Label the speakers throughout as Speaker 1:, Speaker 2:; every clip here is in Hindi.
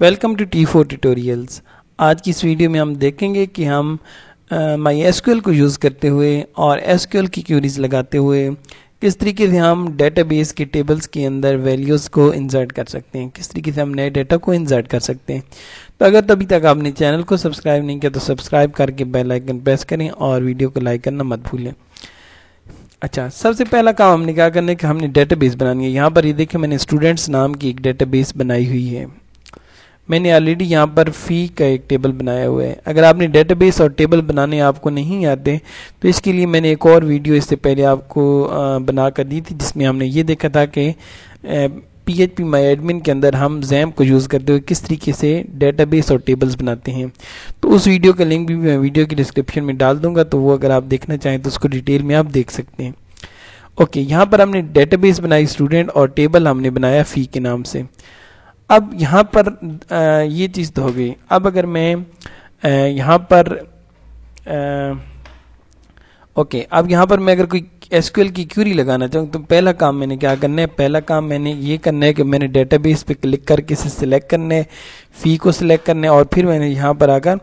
Speaker 1: welcome to T four tutorials आज की इस वीडियो में हम देखेंगे कि हम माई एस को यूज़ करते हुए और एस की क्यूरीज लगाते हुए किस तरीके से हम डेटाबेस के टेबल्स के अंदर वैल्यूज़ को इंसर्ट कर सकते हैं किस तरीके से हम नए डेटा को इंसर्ट कर सकते हैं तो अगर तभी तक आपने चैनल को सब्सक्राइब नहीं किया तो सब्सक्राइब करके बेल आइकन प्रेस करें और वीडियो को लाइक करना मत भूलें अच्छा सबसे पहला काम हमने क्या करना है कि हमने डेटाबेस बनानी है यहाँ पर ये देखिए मैंने स्टूडेंट्स नाम की एक डेटाबेस बनाई हुई है मैंने ऑलरेडी यहाँ पर फ़ी का एक टेबल बनाया हुआ है अगर आपने डेटाबेस और टेबल बनाने आपको नहीं आते तो इसके लिए मैंने एक और वीडियो इससे पहले आपको बना कर दी थी जिसमें हमने ये देखा था कि P H P my admin के अंदर हम जैम को यूज़ करते हुए किस तरीके से डेटाबेस और टेबल्स बनाते हैं तो उस वीडियो का लिंक भी मैं वीडियो की डिस्क्रिप्शन में डाल दूंगा तो वो अगर आप देखना चाहें तो उसको डिटेल में आप देख सकते हैं ओके यहाँ पर हमने डेटाबेस बनाई स्टूडेंट और टेबल हमने बनाया फ़ी के नाम से अब यहाँ पर ये चीज़ तो हो गई अब अगर मैं यहाँ पर ओके अब यहाँ पर मैं अगर कोई एसक्यूएल की क्यूरी लगाना चाहूँ तो पहला काम मैंने क्या करना है पहला काम मैंने ये करना है कि मैंने डेटाबेस पे क्लिक करके इसे सिलेक्ट करना है फ़ी को सिलेक्ट करना है और फिर मैंने यहाँ पर आकर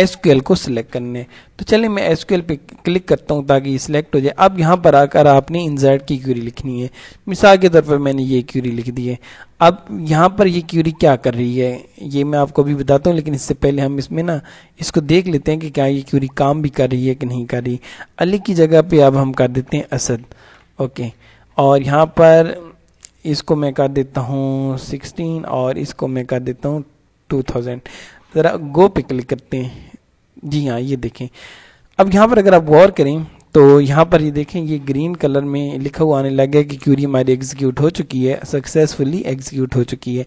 Speaker 1: एसक्यूएल को सिलेक्ट करने तो चलिए मैं एसक्यूएल पे क्लिक करता हूँ ताकि सिलेक्ट हो जाए अब यहाँ पर आकर आपने इंसर्ट की क्यूरी लिखनी है मिसाल के तौर पर मैंने ये क्यूरी लिख दी है अब यहाँ पर ये क्यूरी क्या कर रही है ये मैं आपको अभी बताता हूँ लेकिन इससे पहले हम इसमें ना इसको देख लेते हैं कि क्या ये क्यूरी काम भी कर रही है कि नहीं कर रही अली की जगह पर अब हम कर देते हैं असद ओके और यहाँ पर इसको मैं कर देता हूँ सिक्सटीन और इसको मैं कर देता हूँ टू थाउजेंड ज़रा गो पे क्लिक करते हैं जी हाँ ये देखें अब यहाँ पर अगर आप गौर करें तो यहाँ पर ये देखें ये ग्रीन कलर में लिखा हुआ आने लग गया कि क्यूरी हमारी एग्जीक्यूट हो चुकी है सक्सेसफुली एग्जीक्यूट हो चुकी है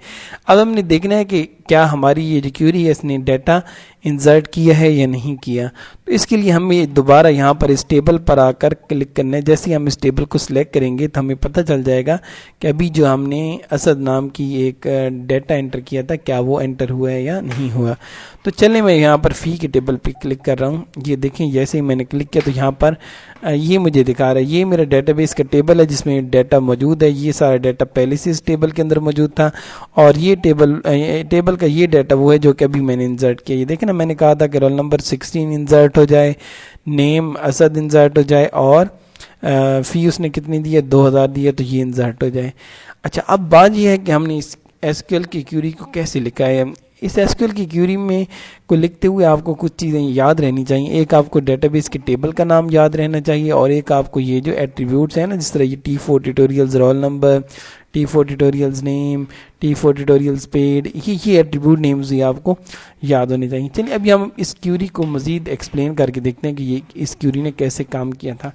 Speaker 1: अब हमने देखना है कि क्या हमारी ये जो क्यूरी है इसने डाटा इंसर्ट किया है या नहीं किया तो इसके लिए हमें दोबारा यहाँ पर इस टेबल पर आकर क्लिक करना है जैसे हम इस टेबल को सिलेक्ट करेंगे तो हमें पता चल जाएगा कि अभी जो हमने असद नाम की एक डाटा एंटर किया था क्या वो एंटर हुआ है या नहीं हुआ तो चले मैं यहाँ पर फ़ी के टेबल पे क्लिक कर रहा हूँ ये देखें जैसे ही मैंने क्लिक किया तो यहाँ पर ये मुझे दिखा रहा है ये मेरा डेटाबेस का टेबल है जिसमें डाटा मौजूद है ये सारा डाटा पहले से इस टेबल के अंदर मौजूद था और ये टेबल टेबल का ये डाटा वो है जो कि अभी मैंने इन्जर्ट किया ये देखें ना मैंने कहा था कि रोल नंबर सिक्सटीन इन्जर्ट हो जाए नेम असद इन्जर्ट हो जाए और फ़ी उसने कितनी दी है दो हज़ार दी है तो ये इन्जर्ट हो जाए अच्छा अब बात यह है कि हमने इस एस की क्यूरी को कैसे लिखा है इस एसक्यूएल की क्यूरी में को लिखते हुए आपको कुछ चीज़ें याद रहनी चाहिए एक आपको डेटाबेस के टेबल का नाम याद रहना चाहिए और एक आपको ये जो एट्रीब्यूट्स हैं ना जिस तरह ये T four tutorials roll number T four tutorials name T four tutorials paid ये ये एट्रीब्यूट नेम्स ये आपको याद होने चाहिए चलिए अभी हम इस क्यूरी को मज़ीद एक्सप्लेन करके देखते हैं कि ये इस क्यूरी ने कैसे काम किया था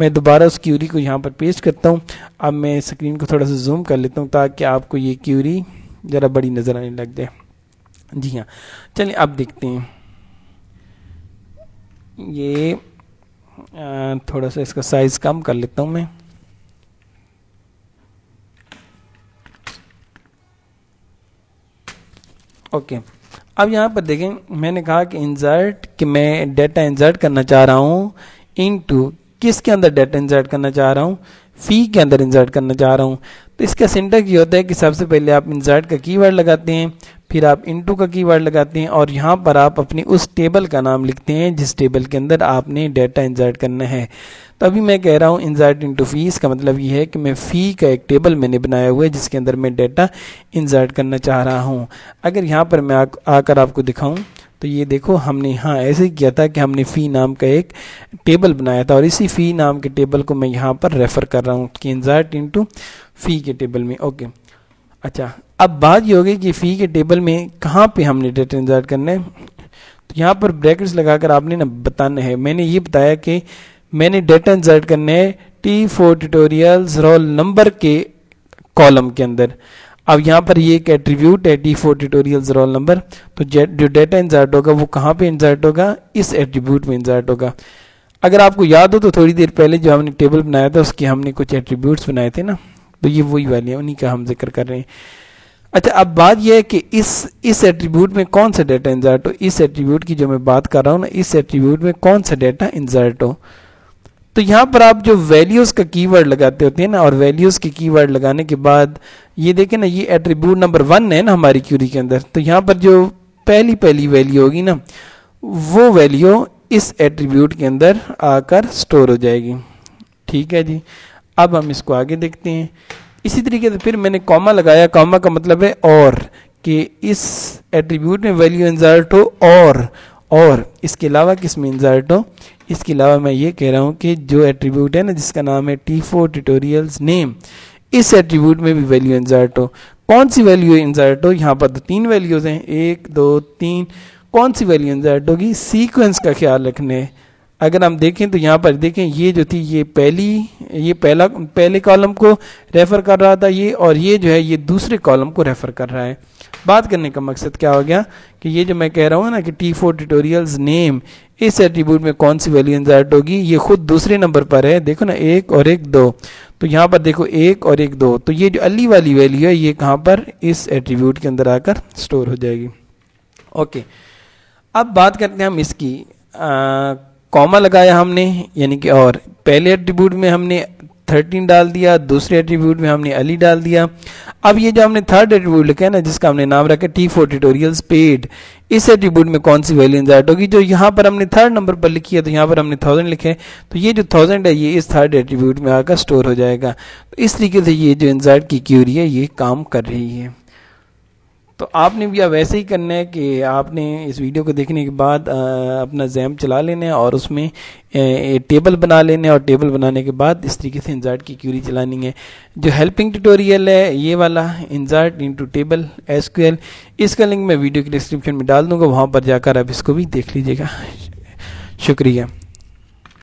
Speaker 1: मैं दोबारा उस क्यूरी को यहाँ पर पेश करता हूँ अब मैं स्क्रीन को थोड़ा सा जूम कर लेता हूँ ताकि आपको ये क्यूरी ज़रा बड़ी नज़र आने लग जाए जी हाँ चलिए अब देखते हैं ये थोड़ा सा इसका साइज कम कर लेता हूँ मैं ओके अब यहाँ पर देखें मैंने कहा कि इंजर्ट कि मैं डेटा इंजर्ट करना चाह रहा हूँ इनटू किसके अंदर डेटा इंजर्ट करना चाह रहा हूँ फी के अंदर इंजर्ट करना चाह रहा हूँ तो इसका सिंटेक्स ये होता है कि सबसे पहले आप इंजर्ट का कीवर्ड लगाते हैं फिर आप इंटू का कीवर्ड लगाते हैं और यहाँ पर आप अपनी उस टेबल का नाम लिखते हैं जिस टेबल के अंदर आपने डाटा इंजर्ट करना है तो अभी मैं कह रहा हूँ इंजर्ट इनटू फीस का मतलब ये है कि मैं फ़ी का एक टेबल मैंने बनाया हुआ है जिसके अंदर मैं डाटा इंजर्ट करना चाह रहा हूँ अगर यहाँ पर मैं आकर आपको दिखाऊँ तो ये देखो हमने यहाँ ऐसे किया था कि हमने फ़ी नाम का एक टेबल बनाया था और इसी फ़ी नाम के टेबल को मैं यहाँ पर रेफ़र कर रहा हूँ कि इंजर्ट इंटू फ़ी के टेबल में ओके अच्छा अब बात ये होगी कि फी के टेबल में कहाँ पे हमने डेटा इंतजार करना है तो यहाँ पर ब्रैकेट्स लगाकर आपने ना बताना है मैंने ये बताया कि मैंने डेटा इंसर्ट करना है T four tutorials roll number के कॉलम के अंदर अब यहाँ पर ये एक एट्रीब्यूट है T four tutorials roll number तो जो डेटा इंसर्ट होगा वो कहाँ पर इंसर्ट होगा इस एट्रीब्यूट में इंसर्ट होगा अगर आपको याद हो तो थोड़ी देर पहले जो हमने टेबल बनाया था उसके हमने कुछ एट्रीब्यूट्स बनाए थे ना तो ये वही वाली है उन्हीं का हम जिक्र कर रहे हैं अच्छा अब बात यह है कि इस इस एट्रीब्यूट में कौन सा डेटा इंजर्ट हो इस एट्रीब्यूट की जो मैं बात कर रहा हूँ ना इस एट्रीब्यूट में कौन सा डेटा इंजर्ट हो तो यहाँ पर आप जो वैल्यूज़ का कीवर्ड लगाते होते हैं ना और वैल्यूज़ की कीवर्ड लगाने के बाद ये देखें ना ये एट्रीब्यूट नंबर वन है ना हमारी क्यूरी के अंदर तो यहाँ पर जो पहली पहली वैल्यू होगी ना वो वैल्यू इस एट्रीब्यूट के अंदर आकर स्टोर हो जाएगी ठीक है जी अब हम इसको आगे देखते हैं इसी तरीके से फिर मैंने कॉमा लगाया कॉमा का मतलब है और कि इस एट्रीब्यूट में वैल्यू इंजर्ट हो और और इसके अलावा किस में इंजर्ट हो इसके अलावा मैं ये कह रहा हूँ कि जो एट्रीब्यूट है ना जिसका नाम है टी फोर ट्यूटोरियल्स नेम इस एट्रीब्यूट में भी वैल्यू इंजर्ट हो कौन सी वैल्यू इंजर्ट हो यहाँ पर तो तीन वैल्यूज हैं एक दो तीन कौन सी वैल्यू इंजर्ट होगी सीक्वेंस का ख्याल रखने अगर हम देखें तो यहाँ पर देखें ये जो थी ये पहली ये पहला पहले कॉलम को रेफर कर रहा था ये और ये जो है ये दूसरे कॉलम को रेफर कर रहा है बात करने का मकसद क्या हो गया कि ये जो मैं कह रहा हूँ ना कि टी फोर ट्यूटोरियल्स नेम इस एट्रीब्यूट में कौन सी वैल्यू इंसर्ट होगी ये खुद दूसरे नंबर पर है देखो ना एक और एक दो तो यहाँ पर देखो एक और एक दो तो ये जो अली वाली वैल्यू है ये कहाँ पर इस एट्रीब्यूट के अंदर आकर स्टोर हो जाएगी ओके अब बात करते हैं हम इसकी आ, कॉमा लगाया हमने यानी कि और पहले एट्रीब्यूट में हमने थर्टीन डाल दिया दूसरे एट्रीब्यूट में हमने अली डाल दिया अब ये जो हमने थर्ड एट्रीब्यूट लिखा है ना जिसका हमने नाम रखा टी फोर ट्यूटोरियल्स पेड इस एट्रीब्यूट में कौन सी वैल्यू इंसर्ट होगी जो यहाँ पर हमने थर्ड नंबर पर लिखी है तो यहाँ पर हमने थाउजेंड लिखे तो ये जो थाउजेंड है ये इस थर्ड एट्रीब्यूट में आकर स्टोर हो जाएगा तो इस तरीके से ये जो इंजार्ट की क्यूरी है ये काम कर रही है तो आपने भी वैसे ही करना है कि आपने इस वीडियो को देखने के बाद अपना जैम चला लेना है और उसमें ए, टेबल बना लेने और टेबल बनाने के बाद इस तरीके से इंजार्ट की क्यूरी चलानी है जो हेल्पिंग ट्यूटोरियल है ये वाला इंजार्ट इनटू टेबल एसक्यूएल इसका लिंक मैं वीडियो के डिस्क्रिप्शन में डाल दूंगा वहाँ पर जाकर आप इसको भी देख लीजिएगा शुक्रिया